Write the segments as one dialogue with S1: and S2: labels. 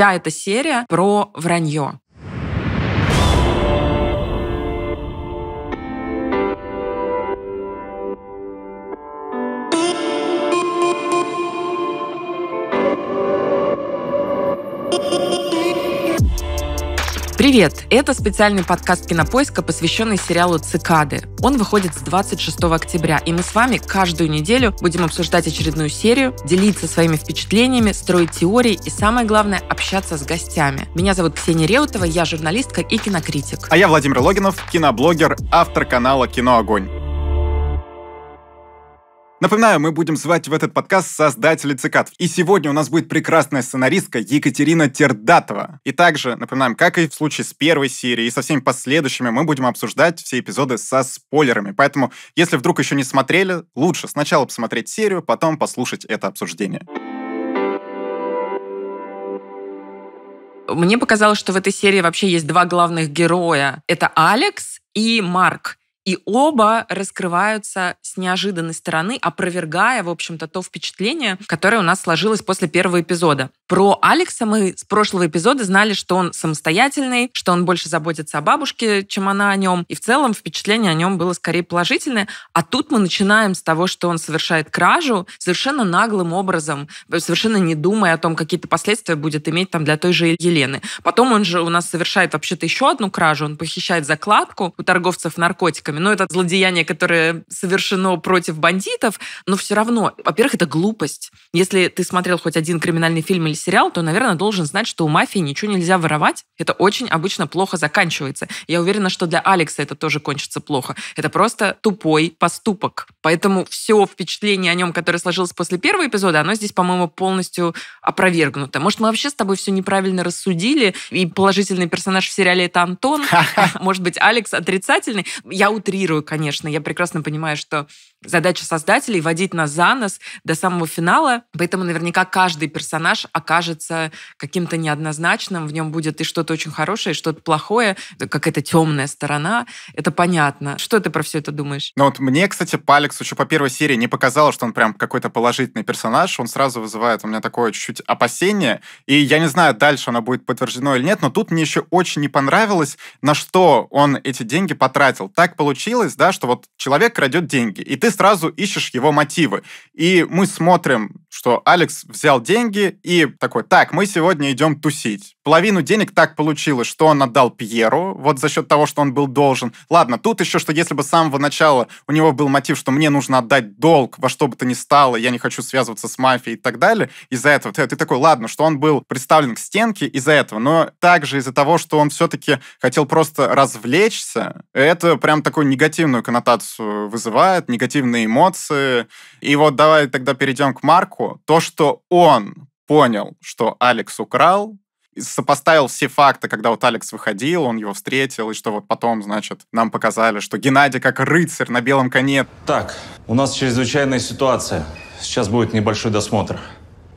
S1: вся эта серия про вранье. Привет! Это специальный подкаст «Кинопоиска», посвященный сериалу «Цикады». Он выходит с 26 октября, и мы с вами каждую неделю будем обсуждать очередную серию, делиться своими впечатлениями, строить теории и, самое главное, общаться с гостями. Меня зовут Ксения Реутова, я журналистка и кинокритик.
S2: А я Владимир Логинов, киноблогер, автор канала «Кино Огонь». Напоминаю, мы будем звать в этот подкаст создателей цикад. И сегодня у нас будет прекрасная сценаристка Екатерина Тердатова. И также, напоминаем, как и в случае с первой серией и со всеми последующими, мы будем обсуждать все эпизоды со спойлерами. Поэтому, если вдруг еще не смотрели, лучше сначала посмотреть серию, потом послушать это обсуждение.
S1: Мне показалось, что в этой серии вообще есть два главных героя. Это Алекс и Марк. И оба раскрываются с неожиданной стороны, опровергая, в общем-то, то впечатление, которое у нас сложилось после первого эпизода. Про Алекса мы с прошлого эпизода знали, что он самостоятельный, что он больше заботится о бабушке, чем она о нем. И в целом впечатление о нем было скорее положительное. А тут мы начинаем с того, что он совершает кражу совершенно наглым образом, совершенно не думая о том, какие-то последствия будет иметь там для той же Елены. Потом он же у нас совершает вообще-то еще одну кражу. Он похищает закладку у торговцев наркотиками. Но ну, это злодеяние, которое совершено против бандитов, но все равно, во-первых, это глупость. Если ты смотрел хоть один криминальный фильм или сериал, то, наверное, должен знать, что у мафии ничего нельзя воровать. Это очень обычно плохо заканчивается. Я уверена, что для Алекса это тоже кончится плохо. Это просто тупой поступок. Поэтому все впечатление о нем, которое сложилось после первого эпизода, оно здесь, по-моему, полностью опровергнуто. Может, мы вообще с тобой все неправильно рассудили, и положительный персонаж в сериале это Антон, может быть, Алекс отрицательный. Я утрирую, конечно, я прекрасно понимаю, что задача создателей — водить нас за нос до самого финала, поэтому наверняка каждый персонаж окажется каким-то неоднозначным, в нем будет и что-то очень хорошее, и что-то плохое, какая-то темная сторона, это понятно. Что ты про все это думаешь?
S2: Ну вот мне, кстати, Палекс, Алексу еще по первой серии не показалось, что он прям какой-то положительный персонаж, он сразу вызывает у меня такое чуть-чуть опасение, и я не знаю, дальше она будет подтверждено или нет, но тут мне еще очень не понравилось, на что он эти деньги потратил. Так получилось, да, что вот человек крадет деньги, и ты сразу ищешь его мотивы. И мы смотрим что Алекс взял деньги и такой, так, мы сегодня идем тусить. Половину денег так получилось, что он отдал Пьеру, вот за счет того, что он был должен. Ладно, тут еще, что если бы с самого начала у него был мотив, что мне нужно отдать долг во что бы то ни стало, я не хочу связываться с мафией и так далее, из-за этого ты, ты такой, ладно, что он был представлен к стенке из-за этого, но также из-за того, что он все-таки хотел просто развлечься, это прям такую негативную коннотацию вызывает, негативные эмоции. И вот давай тогда перейдем к Марку, Рериху, то, что он понял, что Алекс украл, сопоставил все факты, когда вот Алекс выходил, он его встретил, и что вот потом, значит, нам показали, что Геннадий как рыцарь на белом коне. Так, у нас чрезвычайная ситуация. Сейчас будет небольшой досмотр.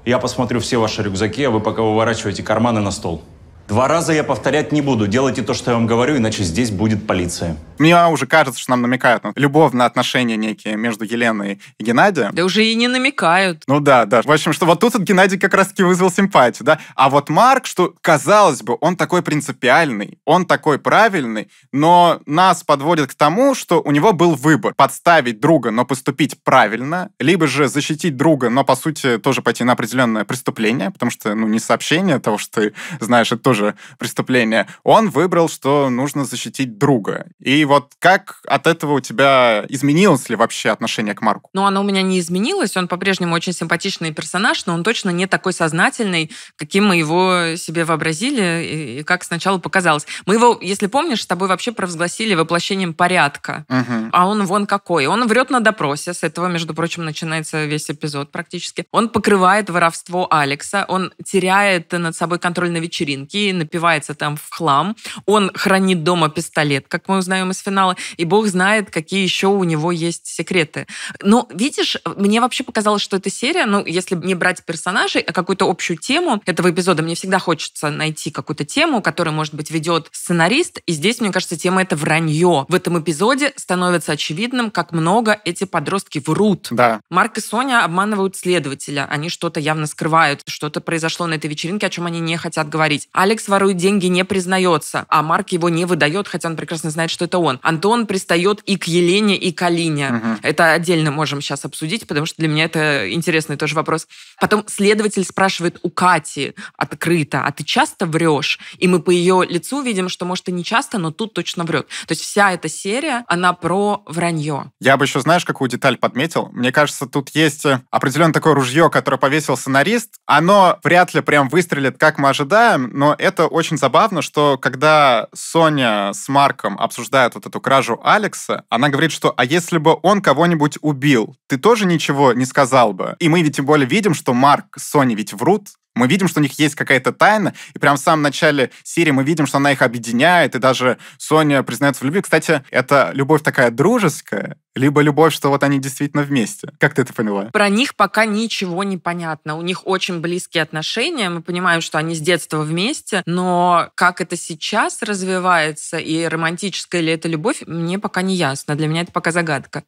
S2: Я посмотрю все ваши рюкзаки, а вы пока выворачиваете карманы на стол. Два раза я повторять не буду. Делайте то, что я вам говорю, иначе здесь будет полиция. Мне уже кажется, что нам намекают на ну, любовные отношения некие между Еленой и Геннадием. Да
S1: уже и не намекают.
S2: Ну да, да. В общем, что вот тут Геннадий как раз-таки вызвал симпатию, да. А вот Марк, что, казалось бы, он такой принципиальный, он такой правильный, но нас подводит к тому, что у него был выбор. Подставить друга, но поступить правильно, либо же защитить друга, но, по сути, тоже пойти на определенное преступление, потому что, ну, не сообщение того, что ты знаешь, это тоже тоже преступление. Он выбрал, что нужно защитить друга. И вот как от этого у тебя изменилось ли вообще отношение к Марку?
S1: Ну, оно у меня не изменилось. Он по-прежнему очень симпатичный персонаж, но он точно не такой сознательный, каким мы его себе вообразили и как сначала показалось. Мы его, если помнишь, с тобой вообще провозгласили воплощением порядка. Угу. А он вон какой. Он врет на допросе. С этого, между прочим, начинается весь эпизод практически. Он покрывает воровство Алекса. Он теряет над собой контроль на вечеринке напивается там в хлам. Он хранит дома пистолет, как мы узнаем из финала, и бог знает, какие еще у него есть секреты. Но, видишь, мне вообще показалось, что эта серия, ну, если не брать персонажей, а какую-то общую тему этого эпизода, мне всегда хочется найти какую-то тему, которую, может быть, ведет сценарист, и здесь, мне кажется, тема это вранье. В этом эпизоде становится очевидным, как много эти подростки врут. Да. Марк и Соня обманывают следователя, они что-то явно скрывают, что-то произошло на этой вечеринке, о чем они не хотят говорить. Алекс Алекс ворует деньги, не признается, а Марк его не выдает, хотя он прекрасно знает, что это он. Антон пристает и к Елене, и к Алине. Угу. Это отдельно можем сейчас обсудить, потому что для меня это интересный тоже вопрос. Потом следователь спрашивает у Кати открыто, а ты часто врешь? И мы по ее лицу видим, что, может, и не часто, но тут точно врет. То есть вся эта серия, она про вранье.
S2: Я бы еще, знаешь, какую деталь подметил? Мне кажется, тут есть э, определенное такое ружье, которое повесил сценарист. Оно вряд ли прям выстрелит, как мы ожидаем, но это очень забавно, что когда Соня с Марком обсуждают вот эту кражу Алекса, она говорит, что «а если бы он кого-нибудь убил, ты тоже ничего не сказал бы?» И мы ведь тем более видим, что Марк с Соней ведь врут, мы видим, что у них есть какая-то тайна, и прямо в самом начале серии мы видим, что она их объединяет, и даже Соня признается в любви. Кстати, это любовь такая дружеская, либо любовь, что вот они действительно вместе. Как ты это поняла?
S1: Про них пока ничего не понятно. У них очень близкие отношения. Мы понимаем, что они с детства вместе, но как это сейчас развивается и романтическая ли это любовь, мне пока не ясно. Для меня это пока загадка.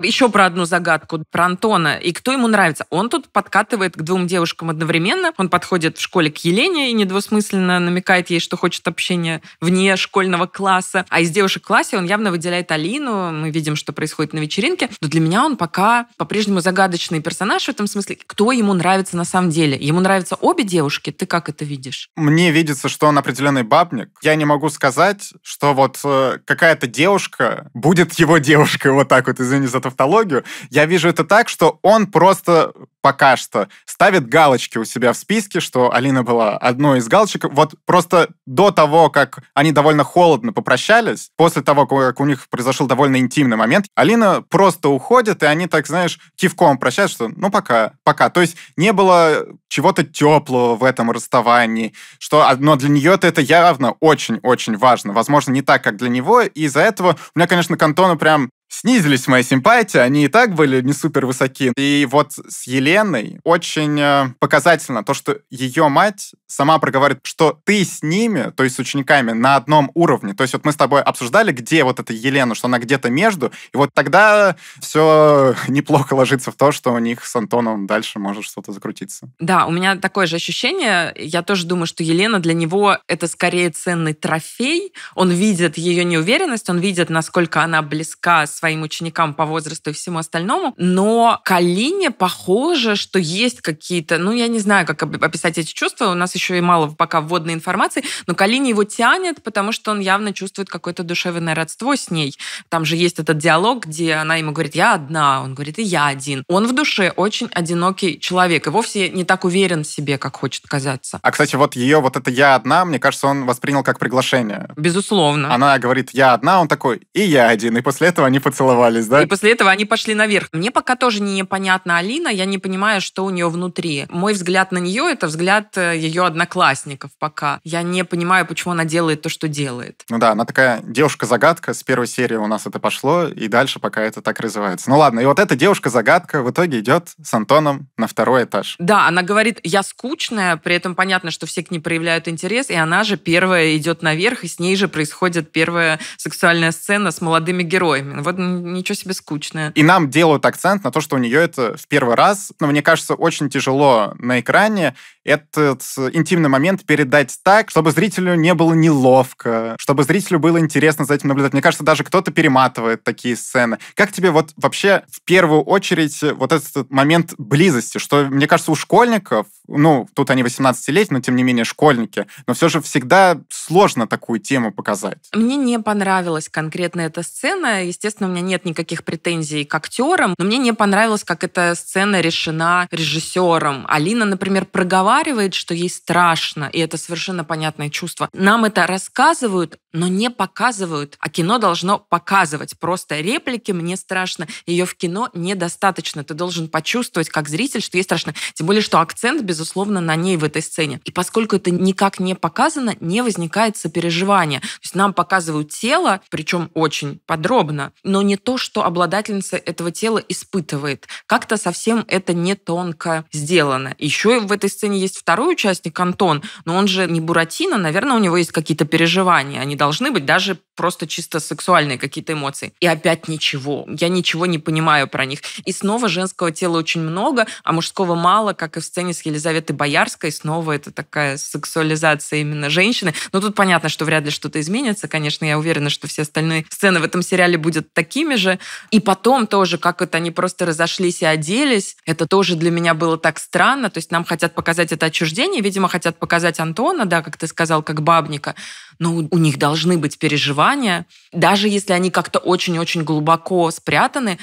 S1: Еще про одну загадку, про Антона. И кто ему нравится? Он тут подкатывает к двум девушкам одновременно. Он подходит в школе к Елене и недвусмысленно намекает ей, что хочет общения вне школьного класса. А из девушек в классе он явно выделяет Алину. Мы видим, что происходит на вечеринке. Но для меня он пока по-прежнему загадочный персонаж в этом смысле. Кто ему нравится на самом деле? Ему нравятся обе девушки? Ты как это видишь?
S2: Мне видится, что он определенный бабник. Я не могу сказать, что вот э, какая-то девушка будет его девушкой. Вот так вот, извини за тавтологию. Я вижу это так, что он просто пока что ставит галочки у себя в списке, что Алина была одной из галочек. Вот просто до того, как они довольно холодно попрощались, после того, как у них произошел довольно интимный момент, Алина просто уходит, и они так, знаешь, кивком прощаются, что ну пока, пока. То есть не было чего-то теплого в этом расставании, что одно а, для нее это явно очень-очень важно. Возможно, не так, как для него, и из-за этого у меня, конечно, к Антону прям снизились мои симпатии, они и так были не супер высоки. И вот с Еленой очень э, показательно то, что ее мать сама проговаривает, что ты с ними, то есть с учениками, на одном уровне. То есть вот мы с тобой обсуждали, где вот эта Елена, что она где-то между, и вот тогда все неплохо ложится в то, что у них с Антоном дальше может что-то закрутиться.
S1: Да, у меня такое же ощущение. Я тоже думаю, что Елена для него это скорее ценный трофей. Он видит ее неуверенность, он видит, насколько она близка с своим ученикам по возрасту и всему остальному. Но Калине похоже, что есть какие-то, ну, я не знаю, как описать эти чувства, у нас еще и мало пока вводной информации, но Калине его тянет, потому что он явно чувствует какое-то душевное родство с ней. Там же есть этот диалог, где она ему говорит, я одна, он говорит, и я один. Он в душе очень одинокий человек и вовсе не так уверен в себе, как хочет казаться.
S2: А, кстати, вот ее вот это «я одна», мне кажется, он воспринял как приглашение. Безусловно. Она говорит «я одна», он такой «и я один», и после этого они поцеловались, да? И после
S1: этого они пошли наверх. Мне пока тоже непонятна Алина, я не понимаю, что у нее внутри. Мой взгляд на нее — это взгляд э, ее одноклассников пока. Я не понимаю, почему она делает то, что делает.
S2: Ну да, она такая девушка-загадка. С первой серии у нас это пошло, и дальше пока это так развивается. Ну ладно, и вот эта девушка-загадка в итоге
S1: идет с Антоном на
S2: второй этаж.
S1: Да, она говорит, я скучная, при этом понятно, что все к ней проявляют интерес, и она же первая идет наверх, и с ней же происходит первая сексуальная сцена с молодыми героями. Вот ничего себе скучное.
S2: И нам делают акцент на то, что у нее это в первый раз. Но мне кажется, очень тяжело на экране этот интимный момент передать так, чтобы зрителю не было неловко, чтобы зрителю было интересно за этим наблюдать. Мне кажется, даже кто-то перематывает такие сцены. Как тебе вот вообще в первую очередь вот этот момент близости, что, мне кажется, у школьников, ну, тут они 18 лет, но тем не менее школьники, но все же всегда сложно такую тему показать.
S1: Мне не понравилась конкретно эта сцена. Естественно, у меня нет никаких претензий к актерам, но мне не понравилось, как эта сцена решена режиссером. Алина, например, проговаривает, что ей страшно, и это совершенно понятное чувство. Нам это рассказывают, но не показывают, а кино должно показывать. Просто реплики «мне страшно», ее в кино недостаточно. Ты должен почувствовать, как зритель, что ей страшно. Тем более, что акцент, безусловно, на ней в этой сцене. И поскольку это никак не показано, не возникает сопереживания. То есть нам показывают тело, причем очень подробно, но не то, что обладательница этого тела испытывает. Как-то совсем это не тонко сделано. Еще в этой сцене есть второй участник, Антон, но он же не Буратино, наверное, у него есть какие-то переживания, они должны должны быть даже просто чисто сексуальные какие-то эмоции. И опять ничего. Я ничего не понимаю про них. И снова женского тела очень много, а мужского мало, как и в сцене с Елизаветой Боярской. Снова это такая сексуализация именно женщины. Но ну, тут понятно, что вряд ли что-то изменится. Конечно, я уверена, что все остальные сцены в этом сериале будут такими же. И потом тоже, как это они просто разошлись и оделись, это тоже для меня было так странно. То есть нам хотят показать это отчуждение, видимо, хотят показать Антона, да, как ты сказал, как бабника. Но у них должно должны быть переживания, даже если они как-то очень-очень глубоко спрятаны,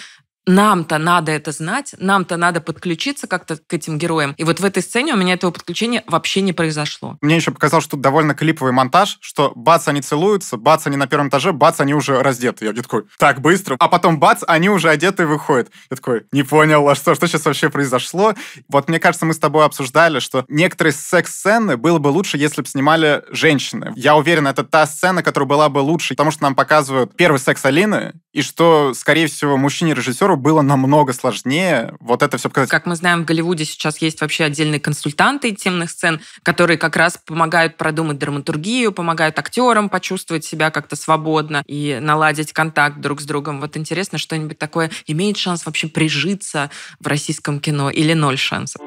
S1: нам-то надо это знать, нам-то надо подключиться как-то к этим героям. И вот в этой сцене у меня этого подключения вообще не произошло.
S2: Мне еще показалось, что тут довольно клиповый монтаж, что бац, они целуются, бац, они на первом этаже, бац, они уже раздеты. Я такой, так, быстро. А потом бац, они уже одеты и выходят. Я такой, не понял, а что, что сейчас вообще произошло? Вот мне кажется, мы с тобой обсуждали, что некоторые секс-сцены было бы лучше, если бы снимали женщины. Я уверен, это та сцена, которая была бы лучше, потому что нам показывают первый секс Алины, и что, скорее всего, мужчине-режиссеру актеру было намного сложнее вот это все показать. Как
S1: мы знаем, в Голливуде сейчас есть вообще отдельные консультанты темных сцен, которые как раз помогают продумать драматургию, помогают актерам почувствовать себя как-то свободно и наладить контакт друг с другом. Вот интересно, что-нибудь такое имеет шанс вообще прижиться в российском кино или ноль шансов?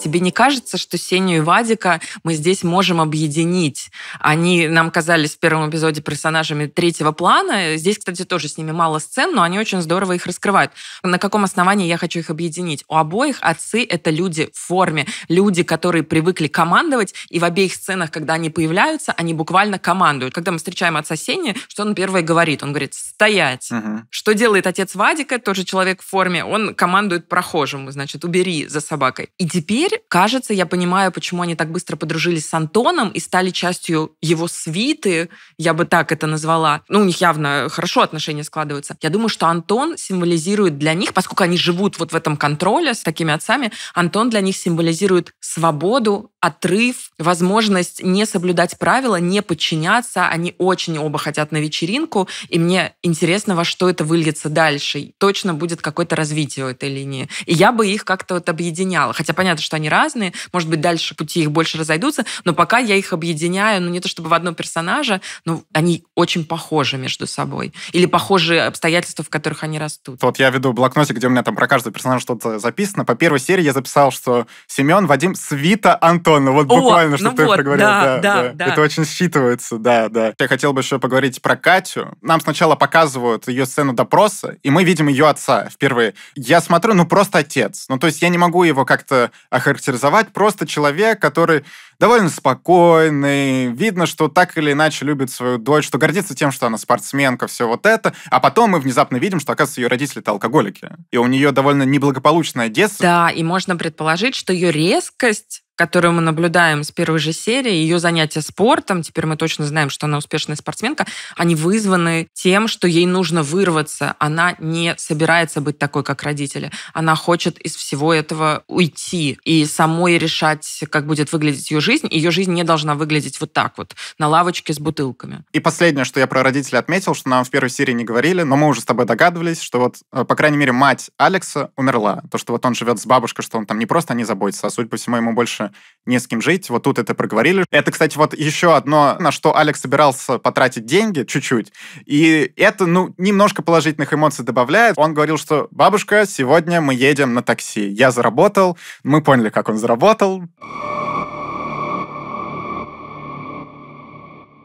S1: Тебе не кажется, что Сеню и Вадика мы здесь можем объединить? Они нам казались в первом эпизоде персонажами третьего плана. Здесь, кстати, тоже с ними мало сцен, но они очень здорово их раскрывают. На каком основании я хочу их объединить? У обоих отцы — это люди в форме, люди, которые привыкли командовать, и в обеих сценах, когда они появляются, они буквально командуют. Когда мы встречаем отца Сени, что он первый говорит? Он говорит «стоять». Угу. Что делает отец Вадика, тоже человек в форме? Он командует прохожему, значит, «убери за собакой». И теперь теперь, кажется, я понимаю, почему они так быстро подружились с Антоном и стали частью его свиты, я бы так это назвала. Ну, у них явно хорошо отношения складываются. Я думаю, что Антон символизирует для них, поскольку они живут вот в этом контроле с такими отцами, Антон для них символизирует свободу, отрыв, возможность не соблюдать правила, не подчиняться. Они очень оба хотят на вечеринку, и мне интересно, во что это выльется дальше. Точно будет какое-то развитие у этой линии. И я бы их как-то вот объединяла. Хотя понятно, что они разные, может быть, дальше пути их больше разойдутся, но пока я их объединяю, ну не то чтобы в одно персонаже, но ну, они очень похожи между собой. Или похожие обстоятельства, в которых они растут.
S2: Вот я веду блокнотик, где у меня там про каждый персонаж что-то записано. По первой серии я записал, что Семен, Вадим, Свита Антона. Вот буквально, О, ну что ну ты вот, проговорил. Да, да, да, да. Это очень считывается, да, да. Я хотел бы еще поговорить про Катю. Нам сначала показывают ее сцену допроса, и мы видим ее отца впервые. Я смотрю, ну просто отец. Ну то есть я не могу его как-то охарактеризовать охарактеризовать просто человек, который довольно спокойный, видно, что так или иначе любит свою дочь, что гордится тем, что она спортсменка, все вот это, а потом мы внезапно видим, что, оказывается, ее родители-то алкоголики, и у нее довольно
S1: неблагополучное детство. Да, и можно предположить, что ее резкость которую мы наблюдаем с первой же серии, ее занятия спортом, теперь мы точно знаем, что она успешная спортсменка, они вызваны тем, что ей нужно вырваться. Она не собирается быть такой, как родители. Она хочет из всего этого уйти и самой решать, как будет выглядеть ее жизнь. Ее жизнь не должна выглядеть вот так вот, на лавочке с бутылками.
S2: И последнее, что я про родителей отметил, что нам в первой серии не говорили, но мы уже с тобой догадывались, что вот, э, по крайней мере, мать Алекса умерла. То, что вот он живет с бабушкой, что он там не просто не заботится, а, судя по всему, ему больше квартира, не с кем жить, вот тут это проговорили. Это, кстати, вот еще одно, на что Алекс собирался потратить деньги чуть-чуть, и это, ну, немножко положительных эмоций добавляет. Он говорил, что «бабушка, сегодня мы едем на такси, я заработал», мы поняли, как он Заработал.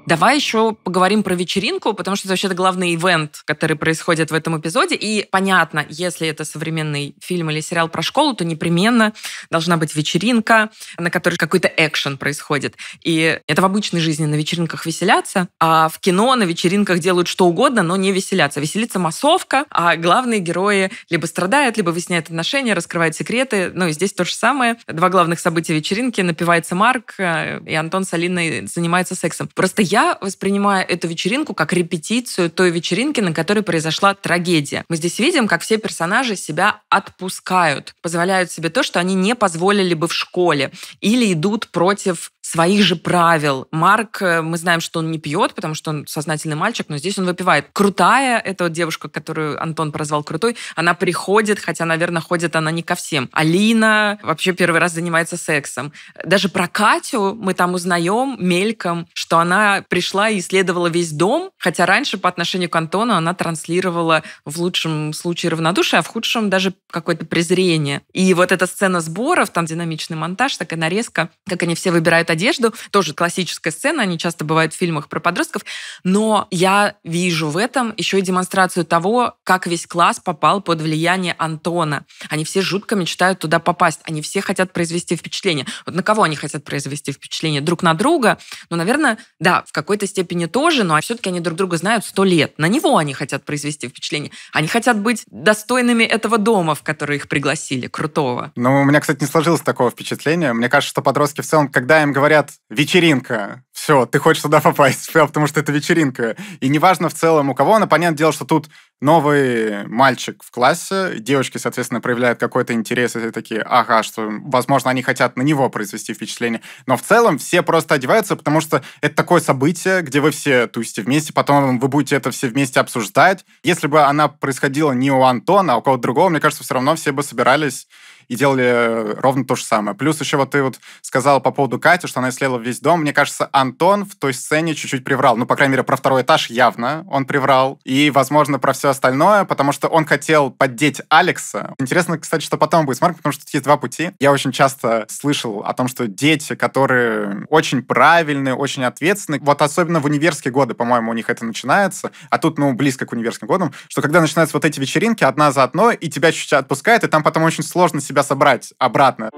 S1: Давай еще поговорим про вечеринку, потому что это вообще-то главный ивент, который происходит в этом эпизоде. И понятно, если это современный фильм или сериал про школу, то непременно должна быть вечеринка, на которой какой-то экшен происходит. И это в обычной жизни на вечеринках веселятся, а в кино на вечеринках делают что угодно, но не веселятся. Веселится массовка, а главные герои либо страдают, либо выясняют отношения, раскрывают секреты. Ну и здесь то же самое. Два главных события вечеринки. Напивается Марк, э, и Антон с Алиной занимаются сексом. Просто я я воспринимаю эту вечеринку как репетицию той вечеринки, на которой произошла трагедия. Мы здесь видим, как все персонажи себя отпускают, позволяют себе то, что они не позволили бы в школе, или идут против своих же правил. Марк, э, мы знаем, что он не пьет, потому что он сознательный мальчик, но здесь он выпивает. Крутая, эта вот девушка, которую Антон прозвал крутой, она приходит, хотя, наверное, ходит она не ко всем. Алина вообще первый раз занимается сексом. Даже про Катю мы там узнаем мельком, что она пришла и исследовала весь дом, хотя раньше по отношению к Антону она транслировала в лучшем случае равнодушие, а в худшем даже какое-то презрение. И вот эта сцена сборов, там динамичный монтаж, такая нарезка, как они все выбирают одежду. Тоже классическая сцена, они часто бывают в фильмах про подростков. Но я вижу в этом еще и демонстрацию того, как весь класс попал под влияние Антона. Они все жутко мечтают туда попасть. Они все хотят произвести впечатление. Вот на кого они хотят произвести впечатление? Друг на друга? Ну, наверное, да, в какой-то степени тоже, но все-таки они друг друга знают сто лет. На него они хотят произвести впечатление. Они хотят быть достойными этого дома, в который их пригласили, крутого.
S2: Ну, у меня, кстати, не сложилось такого впечатления. Мне кажется, что подростки в целом, когда им говорят, говорят «вечеринка», все, ты хочешь туда попасть, потому что это вечеринка. И неважно в целом у кого она, понятное дело, что тут новый мальчик в классе, девочки, соответственно, проявляют какой-то интерес, и такие, ага, что, возможно, они хотят на него произвести впечатление. Но в целом все просто одеваются, потому что это такое событие, где вы все тусите вместе, потом вы будете это все вместе обсуждать. Если бы она происходила не у Антона, а у кого-то другого, мне кажется, все равно все бы собирались и делали э, ровно то же самое. Плюс еще вот ты вот сказал по поводу Кати, что она исследовала весь дом. Мне кажется, Антон в той сцене чуть-чуть приврал. Ну, по крайней мере, про второй этаж явно он приврал. И, возможно, про все остальное, потому что он хотел поддеть Алекса. Интересно, кстати, что потом будет с Марком, потому что тут есть два пути. Я очень часто слышал о том, что дети, которые очень правильные, очень ответственные, вот особенно в универские годы, по-моему, у них это начинается, а тут, ну, близко к универским годам, что когда начинаются вот эти вечеринки одна за одной, и тебя чуть-чуть отпускает, и там
S1: потом очень сложно себе себя
S2: собрать обратно.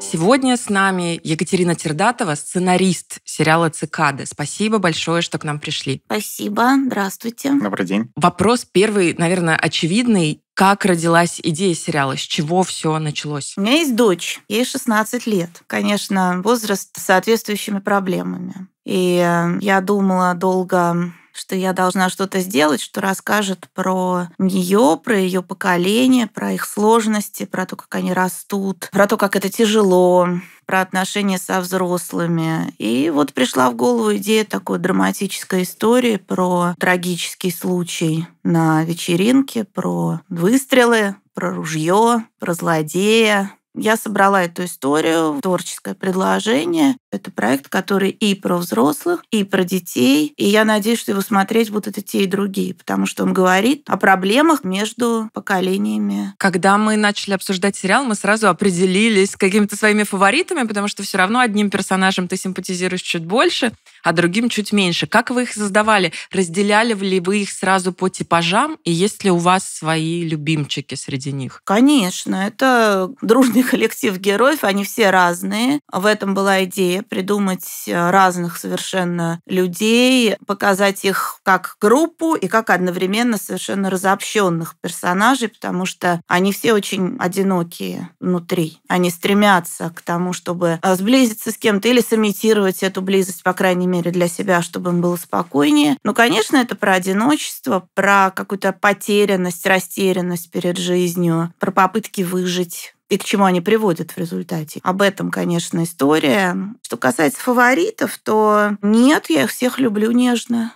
S1: Сегодня с нами Екатерина Тердатова, сценарист сериала «Цикады». Спасибо большое, что к нам пришли. Спасибо. Здравствуйте. Добрый день. Вопрос первый, наверное, очевидный. Как родилась идея сериала? С чего все началось? У меня есть дочь, ей
S3: 16 лет. Конечно, возраст с соответствующими проблемами. И э, я думала долго что я должна что-то сделать, что расскажет про нее, про ее поколение, про их сложности, про то, как они растут, про то, как это тяжело, про отношения со взрослыми. И вот пришла в голову идея такой драматической истории про трагический случай на вечеринке, про выстрелы, про ружье, про злодея, я собрала эту историю в творческое предложение. Это проект, который и про взрослых, и про детей. И я надеюсь, что его смотреть будут и те, и другие, потому что он говорит о проблемах
S1: между поколениями. Когда мы начали обсуждать сериал, мы сразу определились с какими-то своими фаворитами, потому что все равно одним персонажем ты симпатизируешь чуть больше а другим чуть меньше. Как вы их создавали? Разделяли ли вы их сразу по типажам? И есть ли у вас свои любимчики среди них?
S3: Конечно, это дружный коллектив героев, они все разные. В этом была идея придумать э, разных совершенно людей, показать их как группу и как одновременно совершенно разобщенных персонажей, потому что они все очень одинокие внутри. Они стремятся к тому, чтобы э, сблизиться с кем-то или сымитировать эту близость, по крайней мере, для себя, чтобы им было спокойнее. Но, конечно, это про одиночество, про какую-то потерянность, растерянность перед жизнью, про попытки выжить и к чему они приводят в результате. Об этом, конечно, история. Что касается фаворитов, то нет, я их всех люблю нежно.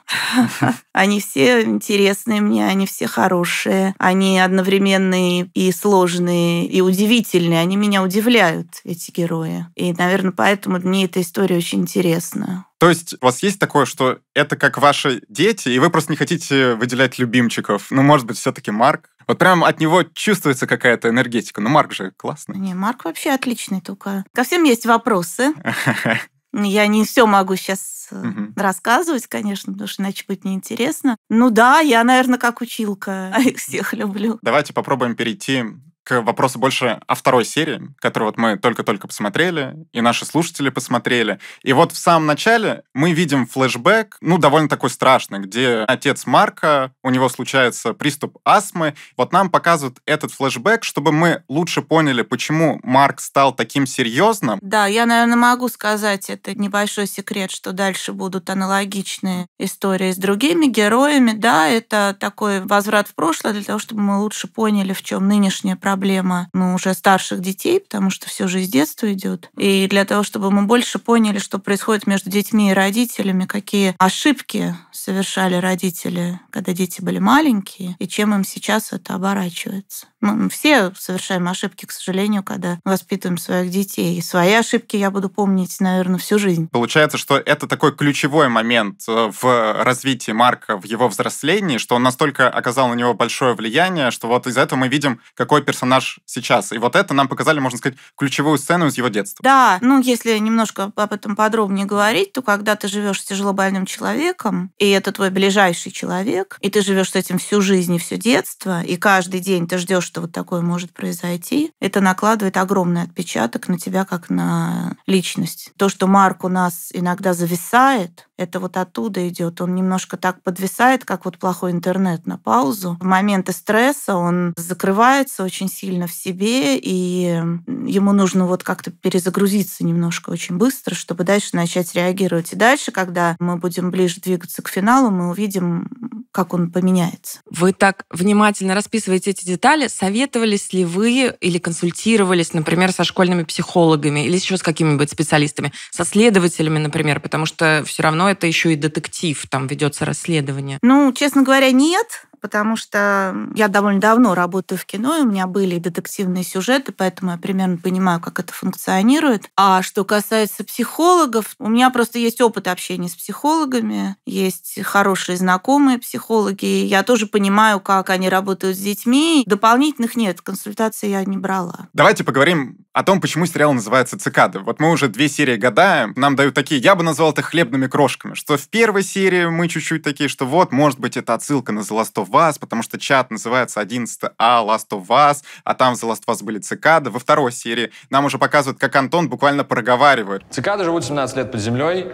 S3: Они все интересные мне, они все хорошие, они одновременные и сложные, и удивительные. Они меня удивляют, эти герои. И, наверное, поэтому мне эта история очень интересна.
S2: То есть у вас есть такое, что это как ваши дети, и вы просто не хотите выделять любимчиков? Ну, может быть, все-таки Марк? Вот прям от него чувствуется какая-то энергетика. Но ну, Марк же классный.
S3: Не, Марк вообще отличный, только ко всем есть вопросы. Я не все могу сейчас угу. Э, рассказывать, конечно, потому что иначе будет неинтересно. Ну да, я, наверное, как училка а их всех люблю.
S2: Давайте попробуем перейти к вопросу больше о второй серии, которую вот мы только-только посмотрели, и наши слушатели посмотрели. И вот в самом начале мы видим флешбэк, ну, довольно такой страшный, где отец Марка, у него случается приступ астмы. Вот нам показывают этот флешбэк, чтобы мы лучше поняли, почему Марк стал таким серьезным. Да,
S3: я, наверное, могу сказать, это небольшой секрет, что дальше будут аналогичные истории с другими героями. Да, это такой возврат в прошлое для того, чтобы мы лучше поняли, в чем нынешняя проблема проблема ну, уже старших детей, потому что все же с детства идет. И для того, чтобы мы больше поняли, что происходит между детьми и родителями, какие ошибки совершали родители, когда дети были маленькие, и чем им сейчас это оборачивается. Мы все совершаем ошибки, к сожалению, когда воспитываем своих детей. И свои ошибки я буду помнить, наверное, всю жизнь.
S2: Получается, что это такой ключевой момент э, в развитии Марка, в его взрослении, что он настолько оказал на него большое влияние, что вот из-за этого мы видим, какой персонаж сейчас. И вот это нам показали, можно сказать, ключевую сцену из его
S3: детства. Да, ну если немножко об этом подробнее говорить, то когда ты живешь с тяжелобольным человеком, и это твой ближайший человек, и ты живешь с этим всю жизнь и все детство, и каждый день ты ждешь что вот такое может произойти, это накладывает огромный отпечаток на тебя как на личность. То, что Марк у нас иногда зависает, это вот оттуда идет. Он немножко так подвисает, как вот плохой интернет на паузу. В моменты стресса он закрывается очень сильно в себе, и ему нужно вот как-то перезагрузиться немножко очень быстро, чтобы дальше начать реагировать. И дальше, когда мы будем ближе двигаться к финалу, мы увидим как он поменяется.
S1: Вы так внимательно расписываете эти детали. Советовались ли вы или консультировались, например, со школьными психологами или еще с какими-нибудь специалистами, со следователями, например, потому что все равно это еще и детектив, там ведется расследование?
S3: Ну, честно говоря, нет потому что я довольно давно работаю в кино, и у меня были детективные сюжеты, поэтому я примерно понимаю, как это функционирует. А что касается психологов, у меня просто есть опыт общения с психологами, есть хорошие знакомые психологи, я тоже понимаю, как они работают с детьми. Дополнительных нет, консультации я не брала.
S2: Давайте поговорим о том, почему сериал называется «Цикады». Вот мы уже две серии гадаем, нам дают такие, я бы назвал это хлебными крошками, что в первой серии мы чуть-чуть такие, что вот, может быть, это отсылка на The Last of вас, потому что чат называется 11А Last of Us, а там за Last of Us были цикады. Во второй серии нам уже показывают, как Антон буквально проговаривает. Цикады живут 17 лет под землей,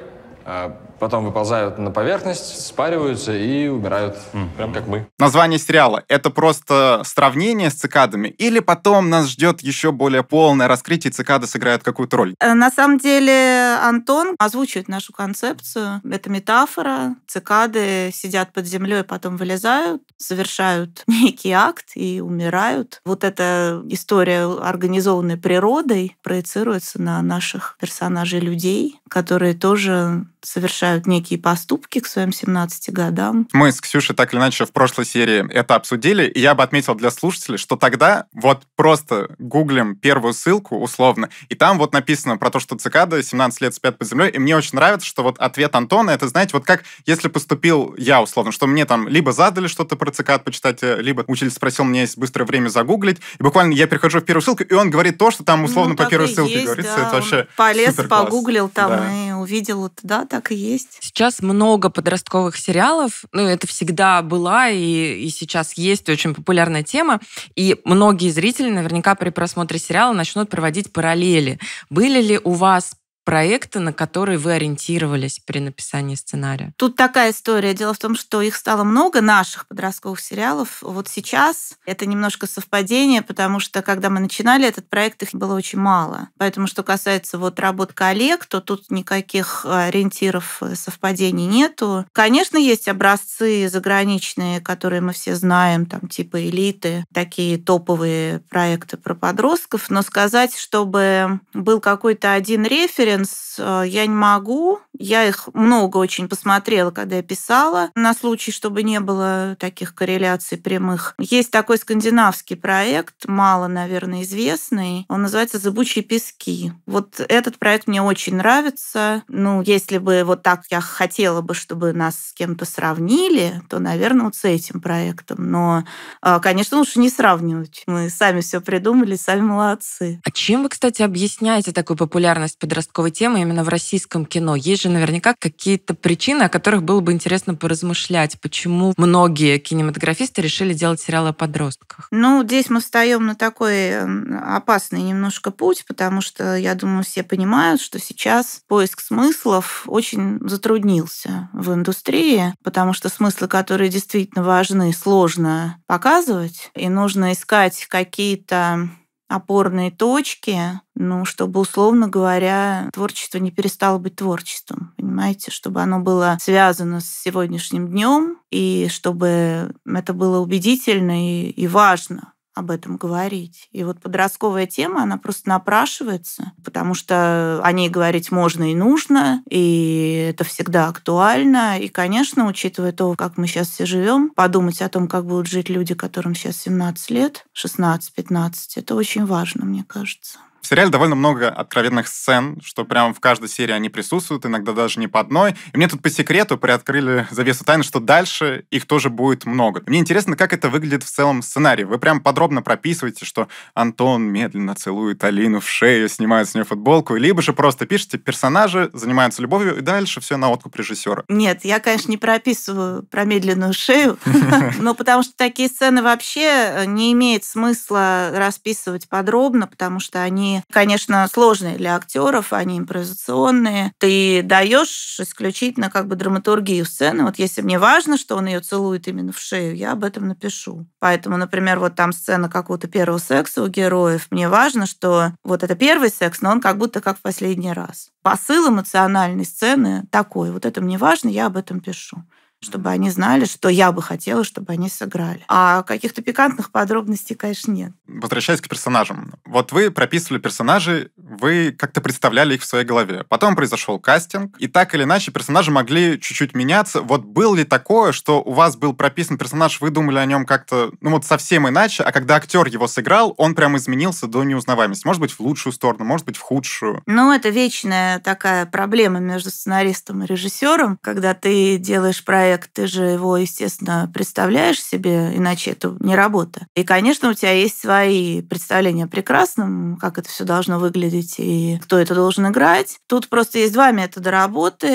S2: а потом выползают на поверхность, спариваются и умирают, mm. прям как мы. Название сериала — это просто сравнение с цикадами? Или потом нас ждет еще более полное раскрытие, и цикады сыграют какую-то роль?
S3: Э, на самом деле Антон озвучивает нашу концепцию. Это метафора. Цикады сидят под землей, потом вылезают, совершают некий акт и умирают. Вот эта история, организованной природой, проецируется на наших персонажей людей, которые тоже совершают некие поступки к своим 17 годам.
S2: Мы с Ксюшей так или иначе в прошлой серии это обсудили, и я бы отметил для слушателей, что тогда вот просто гуглим первую ссылку условно, и там вот написано про то, что цикады 17 лет спят под землей, и мне очень нравится, что вот ответ Антона, это, знаете, вот как если поступил я условно, что мне там либо задали что-то про цикад почитать, либо учитель спросил, у меня есть быстрое время загуглить, и буквально я перехожу в первую ссылку, и он говорит то, что там ну, условно ну, по первой ссылке есть, говорится,
S3: да, это вообще палец, супер-класс. погуглил там да.
S1: и увидел, вот да, так и есть. Сейчас много подростковых сериалов. Ну, это всегда была и, и сейчас есть очень популярная тема. И многие зрители наверняка при просмотре сериала начнут проводить параллели. Были ли у вас проекты, на которые вы ориентировались при написании сценария? Тут
S3: такая история. Дело в том, что их стало много, наших подростковых сериалов. Вот сейчас это немножко совпадение, потому что когда мы начинали этот проект, их было очень мало. Поэтому, что касается вот работ коллег, то тут никаких э, ориентиров э, совпадений нету. Конечно, есть образцы заграничные, которые мы все знаем, там типа элиты, такие топовые проекты про подростков, но сказать, чтобы был какой-то один референс, Лоренс э, я не могу, я их много очень посмотрела, когда я писала, на случай, чтобы не было таких корреляций прямых. Есть такой скандинавский проект, мало, наверное, известный. Он называется «Зыбучие пески». Вот этот проект мне очень нравится. Ну, если бы вот так я хотела бы, чтобы нас с кем-то сравнили, то, наверное, вот с этим проектом. Но, а, конечно, лучше
S1: не сравнивать. Мы сами все придумали, сами молодцы. А чем вы, кстати, объясняете такую популярность подростковой темы именно в российском кино? Есть же наверняка какие-то причины, о которых было бы интересно поразмышлять. Почему многие кинематографисты решили делать сериалы о подростках?
S3: Ну, здесь мы встаем на такой эм, опасный немножко путь, потому что, я думаю, все понимают, что сейчас поиск смыслов очень затруднился в индустрии, потому что смыслы, которые действительно важны, сложно показывать, и нужно искать какие-то опорные точки, ну, чтобы, условно говоря, творчество не перестало быть творчеством, понимаете, чтобы оно было связано с сегодняшним днем, и чтобы это было убедительно и, и важно об этом говорить. И вот подростковая тема, она просто напрашивается, потому что о ней говорить можно и нужно, и это всегда актуально. И, конечно, учитывая то, как мы сейчас все живем, подумать о том, как будут жить люди, которым сейчас 17 лет, 16-15, это очень важно, мне кажется.
S2: В сериале довольно много откровенных сцен, что прям в каждой серии они присутствуют, иногда даже не по одной. И мне тут по секрету приоткрыли завесу тайны, что дальше их тоже будет много. Мне интересно, как это выглядит в целом сценарии. Вы прям подробно прописываете, что Антон медленно целует Алину в шею, снимает с нее футболку, либо же просто пишете, персонажи занимаются любовью, и дальше все на откуп режиссера.
S3: Нет, я, конечно, не прописываю про медленную шею, но потому что такие сцены вообще э, не имеет смысла расписывать подробно, потому что они конечно, сложные для актеров, они импровизационные. Ты даешь исключительно как бы драматургию сцены. Вот если мне важно, что он ее целует именно в шею, я об этом напишу. Поэтому, например, вот там сцена какого-то первого секса у героев, мне важно, что вот это первый секс, но он как будто как в последний раз. Посыл эмоциональной сцены такой. Вот это мне важно, я об этом пишу чтобы они знали, что я бы хотела, чтобы они сыграли. А каких-то пикантных подробностей, конечно, нет.
S2: Возвращаясь к персонажам. Вот вы прописывали персонажей, вы как-то представляли их в своей голове. Потом произошел кастинг, и так или иначе персонажи могли чуть-чуть меняться. Вот было ли такое, что у вас был прописан персонаж, вы думали о нем как-то, ну вот совсем иначе, а когда актер его сыграл, он прям изменился до неузнаваемости. Может быть, в лучшую сторону, может быть, в худшую.
S3: Ну, это вечная такая проблема между сценаристом и режиссером, когда ты делаешь проект проект, ты же его, естественно, представляешь себе, иначе это не работа. И, конечно, у тебя есть свои представления о прекрасном, как это все должно выглядеть и кто это должен играть. Тут просто есть два метода работы.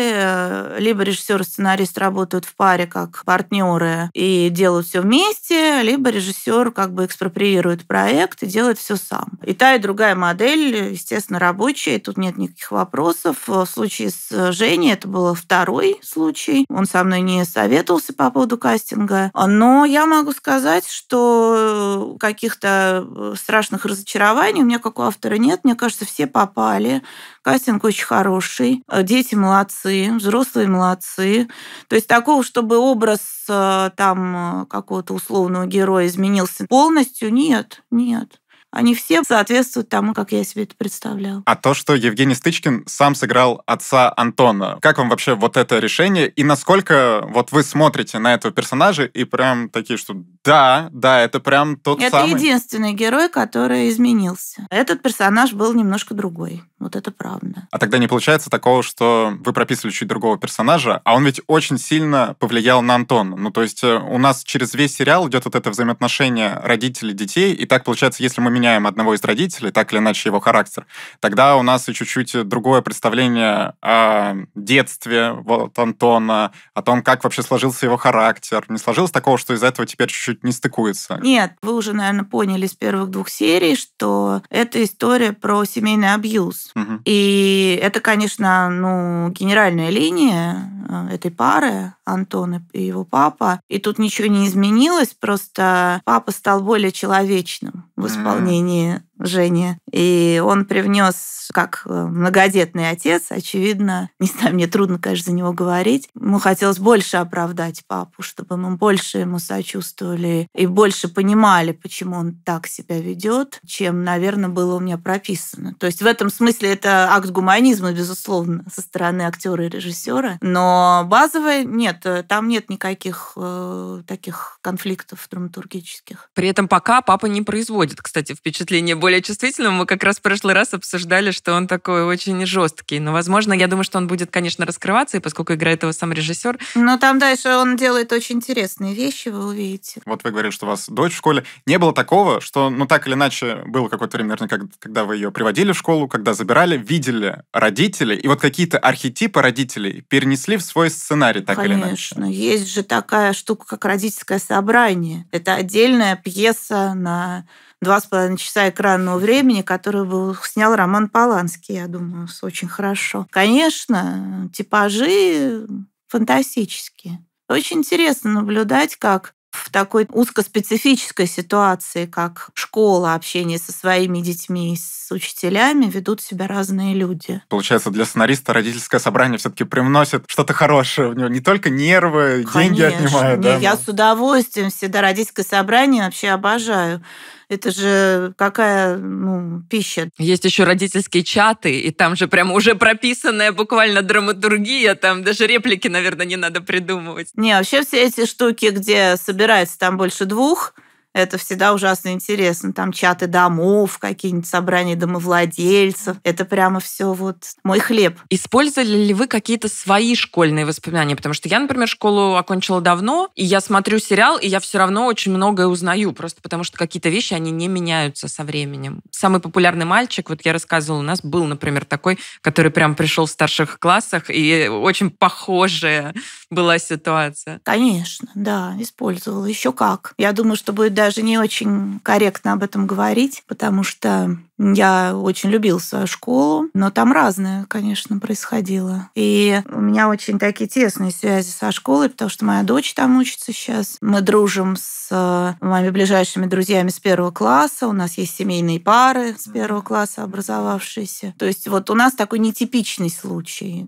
S3: Либо режиссер и сценарист работают в паре как партнеры и делают все вместе, либо режиссер как бы экспроприирует проект и делает все сам. И та, и другая модель, естественно, рабочая, тут нет никаких вопросов. В случае с Женей это был второй случай. Он со мной не советовался по поводу кастинга. Но я могу сказать, что э, каких-то э, страшных разочарований у меня как у автора нет. Мне кажется, все попали. Кастинг очень хороший. Э, дети молодцы, взрослые молодцы. То есть такого, чтобы образ там какого-то условного героя изменился полностью, нет, нет они все соответствуют тому, как я себе это представлял.
S2: А то, что Евгений Стычкин сам сыграл отца Антона, как вам вообще вот это решение и насколько вот вы смотрите на этого персонажа и прям такие, что да, да, это прям тот это самый. Это
S3: единственный герой, который изменился. Этот персонаж был немножко другой. Вот это правда.
S2: А тогда не получается такого, что вы прописывали чуть другого персонажа, а он ведь очень сильно повлиял на Антона. Ну, то есть э, у нас через весь сериал идет вот это взаимоотношение родителей, детей, и так получается, если мы меняем одного из родителей, так или иначе его характер, тогда у нас и чуть-чуть другое представление о детстве вот Антона, о том, как вообще сложился его характер. Не сложилось такого, что из за этого теперь чуть-чуть чуть не стыкуется.
S3: Нет, вы уже, наверное, поняли с первых двух серий, что это история про семейный абьюз. Угу. И это, конечно, ну, генеральная линия э, этой пары, Антона и его папа. И тут ничего не изменилось, просто папа стал более человечным в исполнении Жене. И он привнес, как э, многодетный отец, очевидно, не знаю, мне трудно, конечно, за него говорить. Ему хотелось больше оправдать папу, чтобы мы больше ему сочувствовали и больше понимали, почему он так себя ведет, чем, наверное, было у меня прописано. То есть в этом смысле это акт гуманизма, безусловно, со стороны актера и режиссера. Но базовое нет, э, там нет никаких э, таких конфликтов драматургических.
S1: При этом пока папа не производит, кстати, впечатление более чувствительным. Мы как раз в прошлый раз обсуждали, что он такой очень жесткий. Но, возможно, я думаю, что он будет, конечно, раскрываться, и поскольку играет его сам режиссер.
S3: Но ну, там дальше он делает очень интересные вещи, вы увидите.
S1: Вот вы говорили, что у вас дочь в школе. Не было
S2: такого, что, ну, так или иначе, было какое-то время, наверное, когда вы ее приводили в школу, когда забирали, видели родители и вот какие-то архетипы родителей перенесли в свой сценарий, так конечно, или иначе. Конечно.
S3: Есть же такая штука, как родительское собрание. Это отдельная пьеса на два с половиной часа экранного времени, который был, снял Роман Поланский, я думаю, очень хорошо. Конечно, типажи фантастические. Очень интересно наблюдать, как в такой узкоспецифической ситуации, как школа, общение со своими детьми, и с учителями, ведут себя разные люди.
S2: Получается, для сценариста родительское собрание все-таки привносит что-то хорошее. У него не только нервы, Конечно. деньги отнимают. Да? Я
S3: с удовольствием всегда родительское собрание вообще обожаю. Это же какая ну, пища. Есть еще родительские чаты, и
S1: там же прямо уже прописанная буквально драматургия, там даже реплики, наверное, не надо придумывать.
S3: Не, вообще все эти штуки, где собирается там больше двух, это всегда ужасно интересно. Там чаты домов, какие-нибудь собрания домовладельцев. Это прямо все вот
S1: мой хлеб. Использовали ли вы какие-то свои школьные воспоминания? Потому что я, например, школу окончила давно, и я смотрю сериал, и я все равно очень многое узнаю, просто потому что какие-то вещи, они не меняются со временем. Самый популярный мальчик, вот я рассказывала, у нас был, например, такой, который прям пришел в старших классах, и очень похожая была ситуация.
S3: Конечно, да, использовала. Еще как. Я думаю, что будет даже даже не очень корректно об этом говорить, потому что я очень любил свою школу, но там разное, конечно, происходило. И у меня очень такие тесные связи со школой, потому что моя дочь там учится сейчас. Мы дружим с э, моими ближайшими друзьями с первого класса. У нас есть семейные пары с первого класса образовавшиеся. То есть вот у нас такой нетипичный случай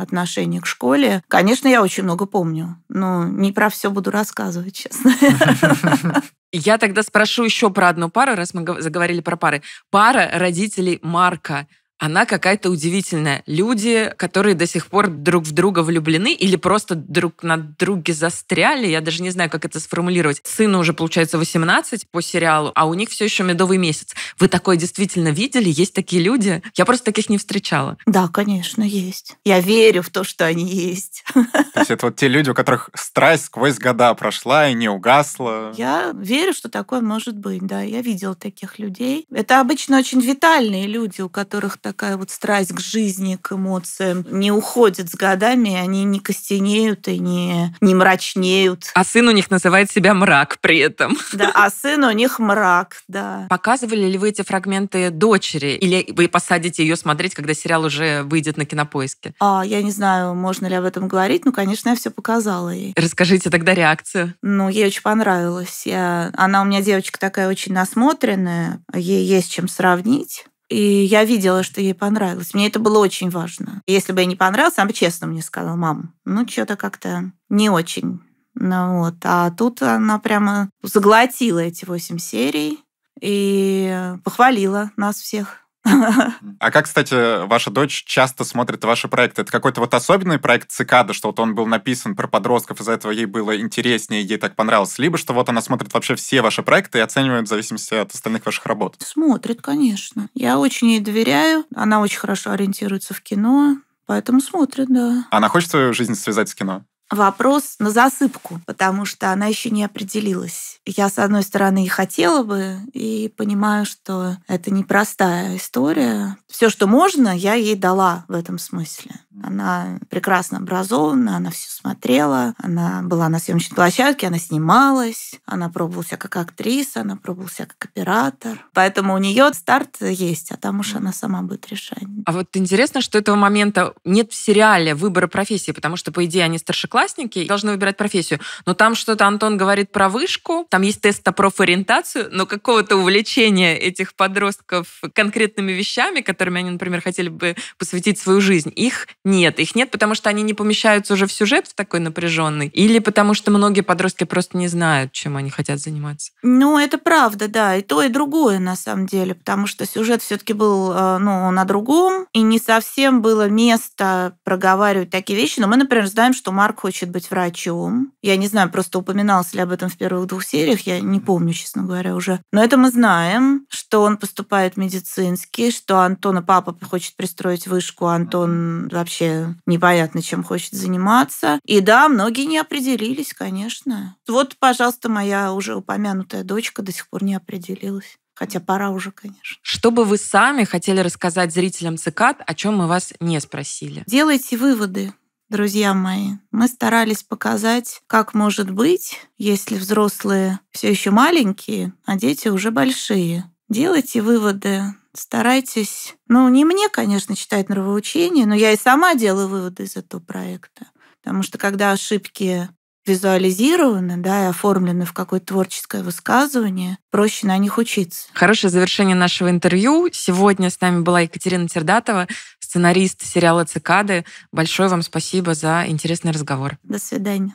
S3: отношения к школе. Конечно, я очень много помню, но не про все буду рассказывать, честно.
S1: Я тогда спрошу еще про одну пару, раз мы заговорили про пары пара родителей Марка она какая-то удивительная. Люди, которые до сих пор друг в друга влюблены или просто друг на друге застряли, я даже не знаю, как это сформулировать. Сыну уже, получается, 18 по сериалу, а у них все еще медовый месяц. Вы такое действительно видели? Есть такие люди? Я просто таких не встречала.
S3: Да, конечно, есть.
S1: Я верю в то, что они есть.
S2: То есть это вот те люди, у которых страсть сквозь года прошла и не угасла.
S3: Я верю, что такое может быть, да. Я видела таких людей. Это обычно очень витальные люди, у которых такая вот страсть к жизни, к эмоциям не уходит с годами, они не костенеют и не,
S1: не мрачнеют. А сын у них называет себя мрак при этом. Да, а сын у них мрак, да. Показывали ли вы эти фрагменты дочери? Или вы посадите ее смотреть, когда сериал уже выйдет на кинопоиске?
S3: А, я не знаю, можно ли об этом говорить. Ну, конечно, я все показала ей.
S1: Расскажите тогда реакцию.
S3: Ну, ей очень понравилось. Я... Она у меня девочка такая очень насмотренная, ей есть чем сравнить. И я видела, что ей понравилось. Мне это было очень важно. Если бы ей не понравилось, она бы честно мне сказала, мам, ну что-то как-то не очень. Ну, вот. А тут она прямо заглотила эти восемь серий и похвалила нас всех.
S2: А как, кстати, ваша дочь часто смотрит ваши проекты? Это какой-то вот особенный проект «Цикада», что вот он был написан про подростков, из-за этого ей было интереснее, ей так понравилось? Либо что вот она смотрит вообще все ваши проекты и оценивает в зависимости от остальных ваших работ?
S3: Смотрит, конечно. Я очень ей доверяю. Она очень хорошо ориентируется в кино, поэтому смотрит, да.
S2: Она хочет свою жизнь связать с кино?
S3: вопрос на засыпку, потому что она еще не определилась. Я, с одной стороны, и хотела бы, и понимаю, что это непростая история. Все, что можно, я ей дала в этом смысле. Она прекрасно образована, она все смотрела, она была на съемочной площадке, она снималась, она пробовала себя как актриса, она пробовала
S1: себя как оператор.
S3: Поэтому у нее старт есть, а там уж она сама будет решать. А вот
S1: интересно, что этого момента нет в сериале выбора профессии, потому что, по идее, они старшеклассники и должны выбирать профессию. Но там что-то Антон говорит про вышку, там есть тест на профориентацию, но какого-то увлечения этих подростков конкретными вещами, которыми они, например, хотели бы посвятить свою жизнь, их нет, их нет, потому что они не помещаются уже в сюжет в такой напряженный, или потому что многие подростки просто не знают, чем они хотят заниматься.
S3: Ну, это правда, да, и то, и другое на самом деле, потому что сюжет все-таки был э, ну, на другом, и не совсем было место проговаривать такие вещи, но мы, например, знаем, что Марк хочет быть врачом. Я не знаю, просто упоминалось ли об этом в первых двух сериях, я не помню, честно говоря, уже. Но это мы знаем, что он поступает в медицинский, что Антона папа хочет пристроить вышку, а Антон вообще вообще непонятно, чем хочет заниматься. И да, многие не определились, конечно. Вот, пожалуйста, моя уже упомянутая дочка до сих пор не
S1: определилась. Хотя пора уже, конечно. Что бы вы сами хотели рассказать зрителям цикад, о чем мы вас не спросили?
S3: Делайте выводы, друзья мои. Мы старались показать, как может быть, если взрослые все еще маленькие, а дети уже большие делайте выводы, старайтесь. Ну, не мне, конечно, читать нравоучение, но я и сама делаю выводы из этого проекта. Потому что когда ошибки визуализированы, да, и оформлены в какое-то творческое высказывание, проще на них учиться.
S1: Хорошее завершение нашего интервью. Сегодня с нами была Екатерина Тердатова, сценарист сериала «Цикады». Большое вам спасибо за интересный разговор. До свидания.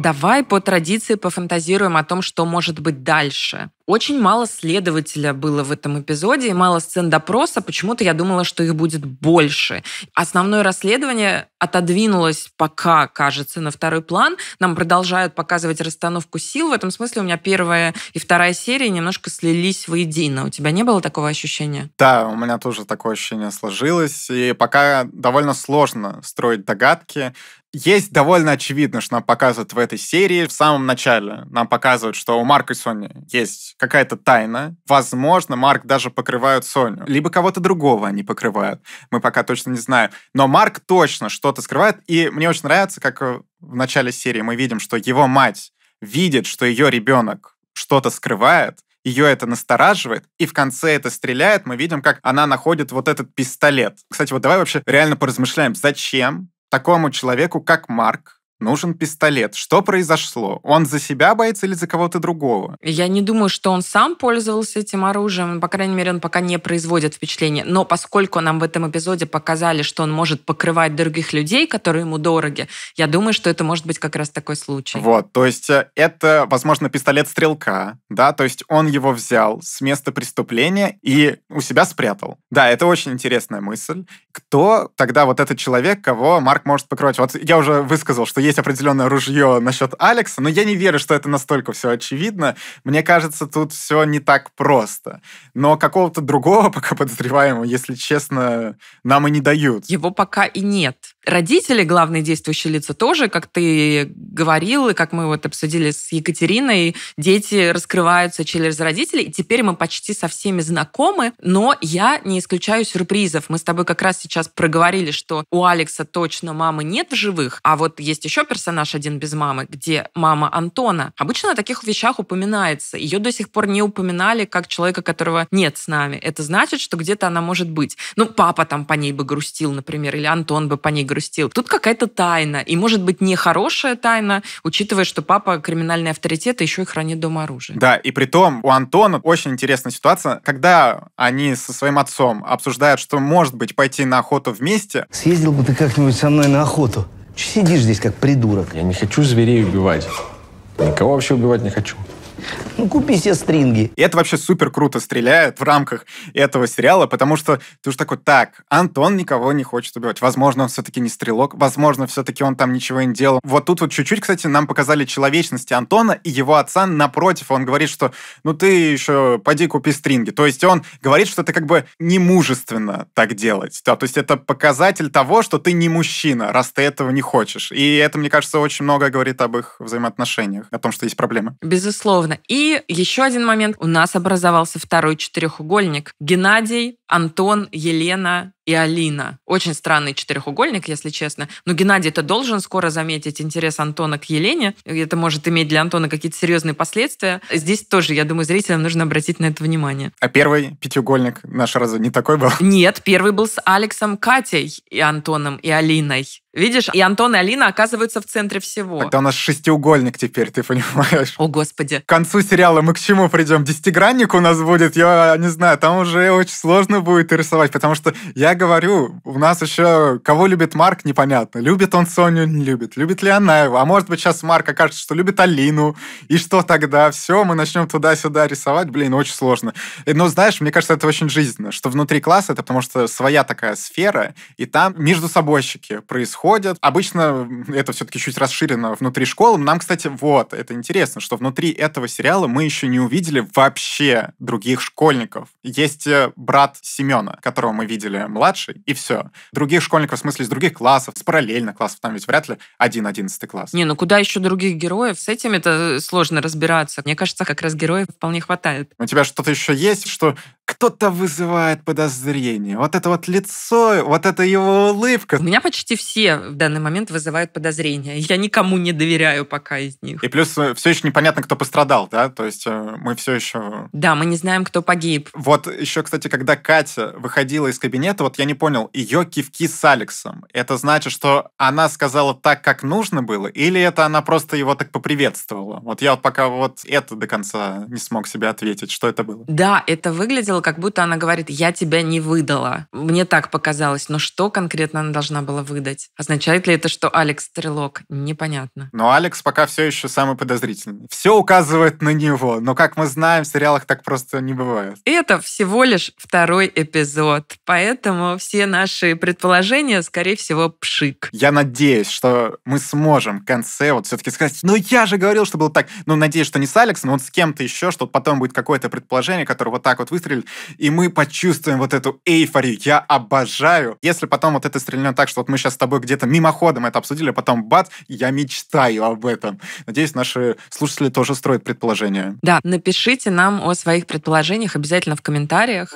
S1: Давай по традиции пофантазируем о том, что может быть дальше. Очень мало следователя было в этом эпизоде и мало сцен допроса. Почему-то я думала, что их будет больше. Основное расследование отодвинулось пока, кажется, на второй план. Нам продолжают показывать расстановку сил. В этом смысле у меня первая и вторая серия немножко слились воедино. У тебя не было такого ощущения?
S2: Да, у меня тоже такое ощущение сложилось. И пока довольно сложно строить догадки. Есть довольно очевидно, что нам показывают в этой серии в самом начале. Нам показывают, что у Марка и Сони есть какая-то тайна. Возможно, Марк даже покрывают Соню. Либо кого-то другого они покрывают. Мы пока точно не знаем. Но Марк точно что-то скрывает. И мне очень нравится, как э, в начале серии мы видим, что его мать видит, что ее ребенок что-то скрывает, ее это настораживает, и в конце это стреляет, мы видим, как она находит вот этот пистолет. Кстати, вот давай вообще реально поразмышляем, зачем такому человеку, как Марк, нужен пистолет. Что произошло? Он за себя боится или за кого-то другого?
S1: Я не думаю, что он сам пользовался этим оружием. По крайней мере, он пока не производит впечатление. Но поскольку нам в этом эпизоде показали, что он может покрывать других людей, которые ему дороги, я думаю, что это может быть как раз такой случай.
S2: Вот, то есть э, это, возможно, пистолет стрелка, да, то есть он его взял с места преступления и у себя спрятал. Да, это очень интересная мысль. Кто тогда вот этот человек, кого Марк может покрывать? Вот я уже высказал, что есть определенное ружье насчет Алекса, но я не верю, что это настолько все очевидно. Мне кажется, тут все не так просто. Но какого-то другого пока подозреваемого, если честно, нам и не дают. Его пока и
S1: нет родители, главные действующие лица тоже, как ты говорил, и как мы вот обсудили с Екатериной, дети раскрываются через родителей, и теперь мы почти со всеми знакомы, но я не исключаю сюрпризов. Мы с тобой как раз сейчас проговорили, что у Алекса точно мамы нет в живых, а вот есть еще персонаж «Один без мамы», где мама Антона. Обычно о таких вещах упоминается. Ее до сих пор не упоминали как человека, которого нет с нами. Это значит, что где-то она может быть. Ну, папа там по ней бы грустил, например, или Антон бы по ней грустил. Тут какая-то тайна, и, может быть, не хорошая тайна, учитывая, что папа криминальный авторитет и еще и хранит дома оружие.
S2: Да, и при том у Антона очень интересная ситуация, когда они со своим отцом обсуждают, что, может быть, пойти на охоту вместе.
S1: Съездил бы ты как-нибудь
S2: со мной на охоту. Чего сидишь здесь как придурок? Я не хочу зверей убивать. Никого вообще убивать не хочу. Ну, купи себе стринги. И это вообще супер круто стреляет в рамках этого сериала, потому что ты уж такой, так, Антон никого не хочет убивать. Возможно, он все-таки не стрелок, возможно, все-таки он там ничего не делал. Вот тут вот чуть-чуть, кстати, нам показали человечности Антона и его отца напротив. Он говорит, что ну ты еще пойди купи стринги. То есть он говорит, что это как бы не мужественно так делать. Да, то есть это показатель того, что ты не мужчина, раз ты этого не хочешь. И это, мне кажется, очень много говорит об их взаимоотношениях, о том, что есть проблемы.
S1: Безусловно. Безусловно. И еще один момент. У нас образовался второй четырехугольник. Геннадий, Антон, Елена, и Алина. Очень странный четырехугольник, если честно. Но Геннадий это должен скоро заметить интерес Антона к Елене. Это может иметь для Антона какие-то серьезные последствия. Здесь тоже, я думаю, зрителям нужно обратить на это внимание.
S2: А первый пятиугольник наш разве не такой был?
S1: Нет, первый был с Алексом, Катей и Антоном и Алиной. Видишь, и Антон и Алина оказываются в центре всего. Тогда
S2: у нас шестиугольник теперь, ты понимаешь? О, господи. К концу сериала мы к чему придем? Десятигранник у нас будет, я не знаю, там уже очень сложно будет рисовать, потому что я говорю, у нас еще кого любит Марк, непонятно. Любит он Соню, не любит. Любит ли она его? А может быть, сейчас Марк окажется, что любит Алину. И что тогда? Все, мы начнем туда-сюда рисовать. Блин, очень сложно. Э, но знаешь, мне кажется, это очень жизненно, что внутри класса это потому что своя такая сфера, и там между собойщики происходят. Обычно это все-таки чуть расширено внутри школы. Нам, кстати, вот, это интересно, что внутри этого сериала мы еще не увидели вообще других школьников. Есть э, брат Семена, которого мы видели младший младший, и все. Других школьников, в смысле, из других классов, с параллельно классов, там ведь вряд ли один одиннадцатый класс.
S1: Не, ну куда еще других героев? С этим это э, сложно разбираться. Мне кажется, как раз героев вполне хватает.
S2: У тебя что-то еще есть, что кто-то вызывает подозрение. Вот это вот лицо, вот это его улыбка. У меня
S1: почти все в данный момент вызывают подозрения. Я никому не доверяю пока из них. И плюс э, все еще
S2: непонятно, кто пострадал, да? То есть э, мы все еще...
S1: Да, мы не знаем, кто погиб. Вот
S2: еще, кстати, когда Катя выходила из кабинета, вот я не понял, ее кивки с Алексом. Это значит, что она сказала так, как нужно было, или это она просто его так поприветствовала? Вот я вот пока вот это до конца не смог себе ответить, что это было.
S1: Да, это выглядело выдала, как будто она говорит, я тебя не выдала. Мне так показалось. Но что конкретно она должна была выдать? Означает ли это, что Алекс стрелок? Непонятно.
S2: Но Алекс пока все еще самый подозрительный. Все указывает на него, но, как мы знаем, в сериалах так просто не бывает.
S1: Это всего лишь второй эпизод, поэтому все наши предположения, скорее всего, пшик.
S2: Я надеюсь, что мы сможем в конце вот все-таки сказать, ну я же говорил, что было так. Ну, надеюсь, что не с Алексом, но вот с кем-то еще, что потом будет какое-то предположение, которое вот так вот выстрелит и мы почувствуем вот эту эйфорию. Я обожаю. Если потом вот это стрельнет так, что вот мы сейчас с тобой где-то мимоходом это обсудили, а потом бац, я мечтаю об этом. Надеюсь, наши слушатели тоже строят предположения.
S1: Да, напишите нам о своих предположениях обязательно в комментариях.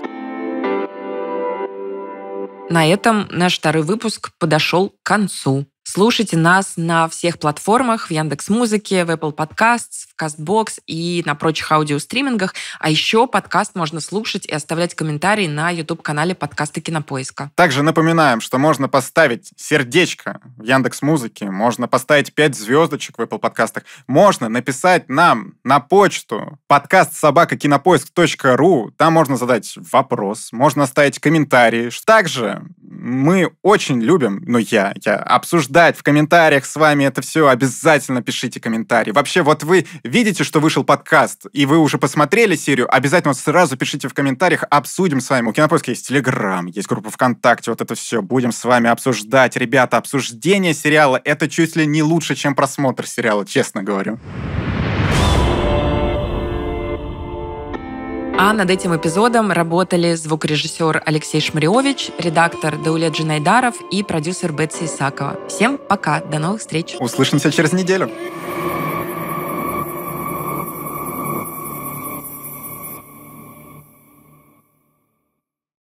S1: На этом наш второй выпуск подошел к концу. Слушайте нас на всех платформах, в Яндекс Музыке, в Apple Podcasts, в Castbox и на прочих аудиостримингах. А еще подкаст можно слушать и оставлять комментарии на YouTube-канале Подкасты Кинопоиска.
S2: Также напоминаем, что можно поставить сердечко в Яндекс Музыке, можно поставить 5 звездочек в Apple подкастах, можно написать нам на почту подкаст собака кинопоиск.ру. Там можно задать вопрос, можно оставить комментарий. Также мы очень любим, ну я, я обсуждаю обсуждать в комментариях с вами это все. Обязательно пишите комментарии. Вообще, вот вы видите, что вышел подкаст, и вы уже посмотрели серию, обязательно сразу пишите в комментариях, обсудим с вами. У Кинопоиска есть Телеграм, есть группа ВКонтакте, вот это все. Будем с вами обсуждать. Ребята, обсуждение сериала — это чуть ли не лучше, чем просмотр сериала, честно говорю.
S1: А над этим эпизодом работали звукорежиссер Алексей Шмариович, редактор Даулет Джинайдаров и продюсер Бетси Исакова. Всем пока, до новых встреч.
S2: Услышимся через неделю.